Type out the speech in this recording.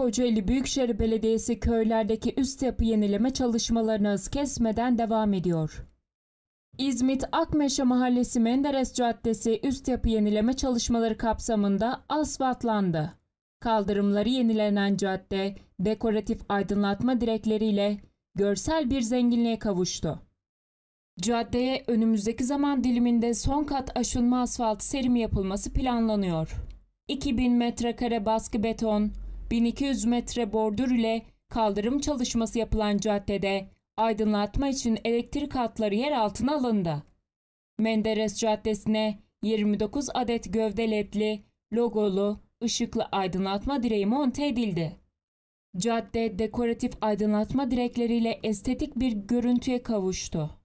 Kocaeli Büyükşehir Belediyesi köylerdeki üst yapı yenileme çalışmalarını hız kesmeden devam ediyor. İzmit Akmeşe Mahallesi Menderes Caddesi üst yapı yenileme çalışmaları kapsamında asfaltlandı. Kaldırımları yenilenen cadde, dekoratif aydınlatma direkleriyle görsel bir zenginliğe kavuştu. Caddeye önümüzdeki zaman diliminde son kat aşınma asfalt serimi yapılması planlanıyor. 2000 metrekare baskı beton, 1200 metre bordür ile kaldırım çalışması yapılan caddede aydınlatma için elektrik hatları yer altına alındı. Menderes Caddesi'ne 29 adet gövde ledli, logolu, ışıklı aydınlatma direği monte edildi. Cadde dekoratif aydınlatma direkleriyle estetik bir görüntüye kavuştu.